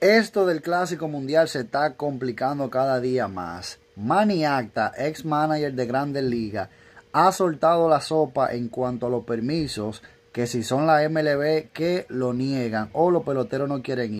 Esto del clásico mundial se está complicando cada día más. maniacta Acta, ex manager de Grandes Ligas, ha soltado la sopa en cuanto a los permisos que si son la MLB que lo niegan o los peloteros no quieren ir.